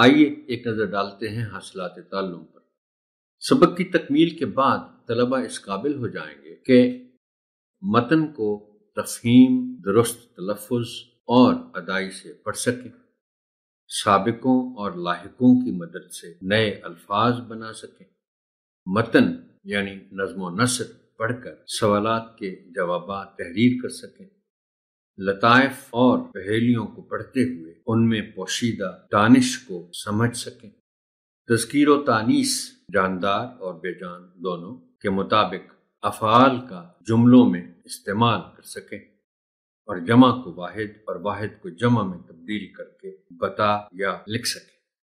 आइए एक नज़र डालते हैं हासिलात ताल्लुम पर सबक की तकमील के बाद तलबा इस काबिल हो जाएंगे कि मतन को तफहीम दुरुस्त तलफ़ और अदाई से पढ़ सकें सबकों और लाकों की मदद से नए अल्फाज बना सकें मतन यानी नज्म नसर पढ़कर सवाल के जवाब तहरीर कर सकें लताइफ और पहेलियों को पढ़ते हुए उनमें पोशीदा दानिश को समझ सकें तस्कीर तानीस जानदार और बेजान दोनों के मुताबिक अफ़ाल का जुमलों में इस्तेमाल कर सकें और जमा को वाहिद और वाहिद को जमा में तब्दील करके बता या लिख सकें